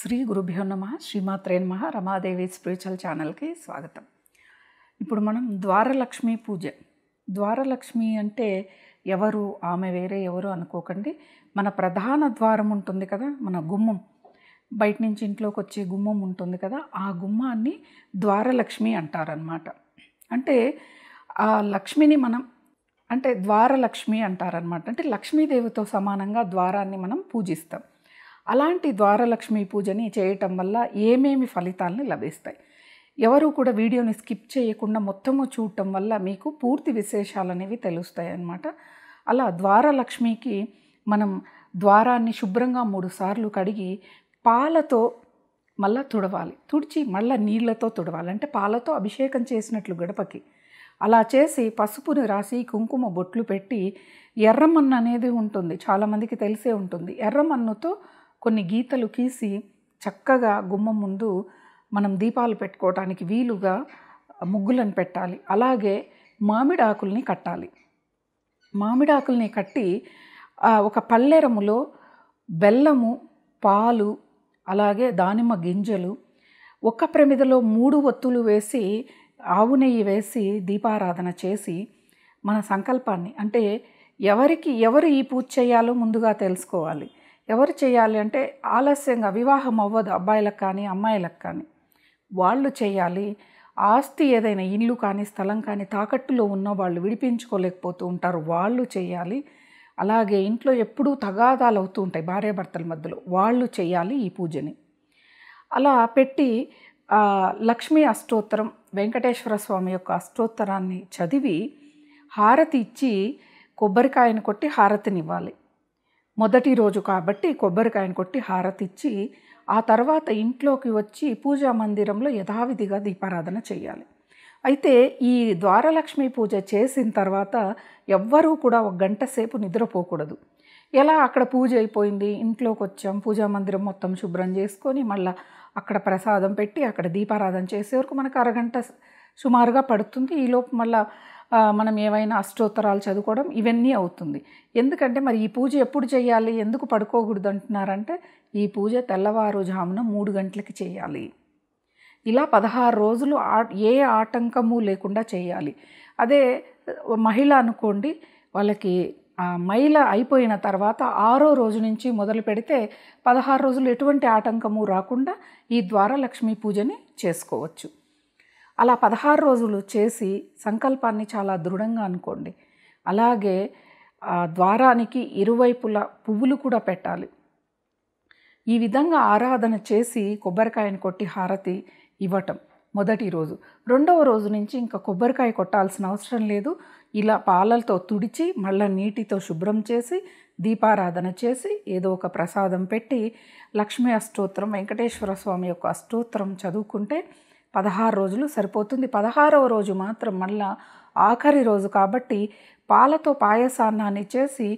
శ్రీ గురుభ్యో నమ శ్రీమాత్రే నమ రమాదేవి స్పిరిచువల్ ఛానల్కి స్వాగతం ఇప్పుడు మనం ద్వారలక్ష్మి పూజ ద్వారలక్ష్మి అంటే ఎవరు ఆమె వేరే ఎవరు అనుకోకండి మన ప్రధాన ద్వారం ఉంటుంది కదా మన గుమ్మం బయట నుంచి ఇంట్లోకి వచ్చే గుమ్మం ఉంటుంది కదా ఆ గుమ్మాన్ని ద్వారలక్ష్మి అంటారనమాట అంటే ఆ లక్ష్మిని మనం అంటే ద్వారలక్ష్మి అంటారనమాట అంటే లక్ష్మీదేవితో సమానంగా ద్వారాన్ని మనం పూజిస్తాం అలాంటి ద్వారలక్ష్మి పూజని చేయటం వల్ల ఏమేమి ఫలితాలని లభిస్తాయి ఎవరు కూడా వీడియోని స్కిప్ చేయకుండా మొత్తము చూడటం వల్ల మీకు పూర్తి విశేషాలు అనేవి తెలుస్తాయి అన్నమాట అలా ద్వారలక్ష్మికి మనం ద్వారాన్ని శుభ్రంగా మూడు సార్లు కడిగి పాలతో మళ్ళా తుడవాలి తుడిచి మళ్ళీ నీళ్లతో తుడవాలి అంటే పాలతో అభిషేకం చేసినట్లు గడపకి అలా చేసి పసుపుని రాసి కుంకుమ బొట్లు పెట్టి ఎర్రమన్ను అనేది ఉంటుంది చాలామందికి తెలిసే ఉంటుంది ఎర్రమన్నుతో కొన్ని గీతలు గీసి చక్కగా గుమ్మం ముందు మనం దీపాలు పెట్టుకోవటానికి వీలుగా ముగ్గులను పెట్టాలి అలాగే మామిడాకుల్ని కట్టాలి మామిడాకుల్ని కట్టి ఒక పల్లెరములో బెల్లము పాలు అలాగే దానిమ్మ గింజలు ఒక్క ప్రమిదలో మూడు ఒత్తులు వేసి ఆవు నెయ్యి వేసి దీపారాధన చేసి మన సంకల్పాన్ని అంటే ఎవరికి ఎవరు ఈ పూజ చేయాలో ముందుగా తెలుసుకోవాలి ఎవరు చేయాలి అంటే ఆలస్యంగా వివాహం అవ్వదు అబ్బాయిలకు కానీ అమ్మాయిలకు కానీ వాళ్ళు చేయాలి ఆస్తి ఏదైనా ఇల్లు కానీ స్థలం కానీ తాకట్టులో ఉన్న వాళ్ళు విడిపించుకోలేకపోతూ ఉంటారు వాళ్ళు చేయాలి అలాగే ఇంట్లో ఎప్పుడూ తగాదాలు అవుతూ ఉంటాయి భార్యాభర్తల మధ్యలో వాళ్ళు చేయాలి ఈ పూజని అలా పెట్టి లక్ష్మీ అష్టోత్తరం వెంకటేశ్వర స్వామి యొక్క అష్టోత్తరాన్ని చదివి హారతి ఇచ్చి కొబ్బరికాయను కొట్టి హారతినివ్వాలి మొదటి రోజు కాబట్టి కొబ్బరికాయను కొట్టి హారతిచ్చి ఆ తర్వాత ఇంట్లోకి వచ్చి పూజా మందిరంలో యథావిధిగా దీపారాధన చేయాలి అయితే ఈ ద్వారలక్ష్మి పూజ చేసిన తర్వాత ఎవ్వరూ కూడా ఒక గంట సేపు నిద్రపోకూడదు ఎలా అక్కడ పూజ అయిపోయింది ఇంట్లోకి వచ్చాం పూజా మందిరం మొత్తం శుభ్రం చేసుకొని మళ్ళీ అక్కడ ప్రసాదం పెట్టి అక్కడ దీపారాధన చేసే వరకు మనకు అరగంట సుమారుగా పడుతుంది ఈలోపు మళ్ళా మనం ఏవైనా అష్టోత్తరాలు చదువుకోవడం ఇవన్నీ అవుతుంది ఎందుకంటే మరి ఈ పూజ ఎప్పుడు చేయాలి ఎందుకు పడుకోకూడదు అంటున్నారంటే ఈ పూజ తెల్లవారుజామున మూడు గంటలకి చేయాలి ఇలా పదహారు రోజులు ఆ ఏ ఆటంకము లేకుండా చేయాలి అదే మహిళ అనుకోండి వాళ్ళకి మహిళ అయిపోయిన తర్వాత ఆరో రోజు నుంచి మొదలు పెడితే పదహారు రోజులు ఎటువంటి ఆటంకము రాకుండా ఈ ద్వారా లక్ష్మీ పూజని చేసుకోవచ్చు అలా పదహారు రోజులు చేసి సంకల్పాన్ని చాలా దృఢంగా అనుకోండి అలాగే ద్వారానికి ఇరువైపుల పువ్వులు కూడా పెట్టాలి ఈ విధంగా ఆరాధన చేసి కొబ్బరికాయను కొట్టి హారతి ఇవ్వటం మొదటి రోజు రెండవ రోజు నుంచి ఇంకా కొబ్బరికాయ కొట్టాల్సిన అవసరం లేదు ఇలా పాలతో తుడిచి మళ్ళీ నీటితో శుభ్రం చేసి దీపారాధన చేసి ఏదో ఒక ప్రసాదం పెట్టి లక్ష్మీ అష్టోత్తరం వెంకటేశ్వర స్వామి యొక్క అష్టోత్తరం చదువుకుంటే పదహారు రోజులు సరిపోతుంది పదహారవ రోజు మాత్రం మళ్ళా ఆఖరి రోజు కాబట్టి పాలతో పాయసాన్నాన్ని చేసి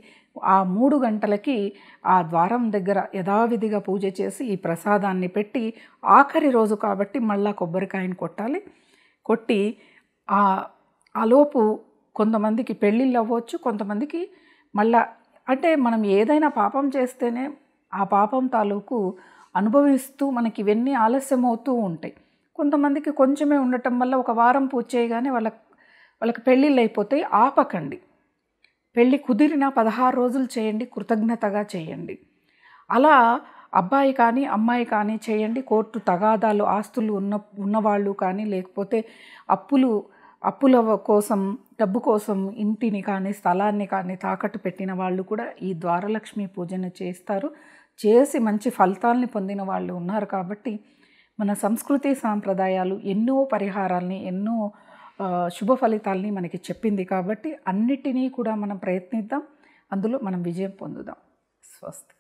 ఆ మూడు గంటలకి ఆ ద్వారం దగ్గర యథావిధిగా పూజ చేసి ఈ ప్రసాదాన్ని పెట్టి ఆఖరి రోజు కాబట్టి మళ్ళా కొబ్బరికాయని కొట్టాలి కొట్టి ఆ ఆలోపు కొంతమందికి పెళ్ళిళ్ళు అవ్వచ్చు కొంతమందికి మళ్ళా అంటే మనం ఏదైనా పాపం చేస్తేనే ఆ పాపం తాలూకు అనుభవిస్తూ మనకి ఇవన్నీ ఆలస్యం అవుతూ ఉంటాయి కొంతమందికి కొంచెమే ఉండటం వల్ల ఒక వారం పూజ చేయగానే వాళ్ళ వాళ్ళకి పెళ్ళిళ్ళు అయిపోతాయి ఆపకండి పెళ్ళి కుదిరిన పదహారు రోజులు చేయండి కృతజ్ఞతగా చేయండి అలా అబ్బాయి కానీ అమ్మాయి కానీ చేయండి కోర్టు తగాదాలు ఆస్తులు ఉన్న ఉన్నవాళ్ళు కానీ లేకపోతే అప్పులు అప్పుల కోసం డబ్బు కోసం ఇంటిని కానీ స్థలాన్ని కానీ తాకట్టు పెట్టిన వాళ్ళు కూడా ఈ ద్వారలక్ష్మి పూజను చేస్తారు చేసి మంచి ఫలితాల్ని పొందిన వాళ్ళు ఉన్నారు కాబట్టి మన సంస్కృతి సాంప్రదాయాలు ఎన్నో పరిహారాల్ని ఎన్నో శుభ ఫలితాల్ని మనకి చెప్పింది కాబట్టి అన్నిటినీ కూడా మనం ప్రయత్నిద్దాం అందులో మనం విజయం పొందుదాం స్వస్తి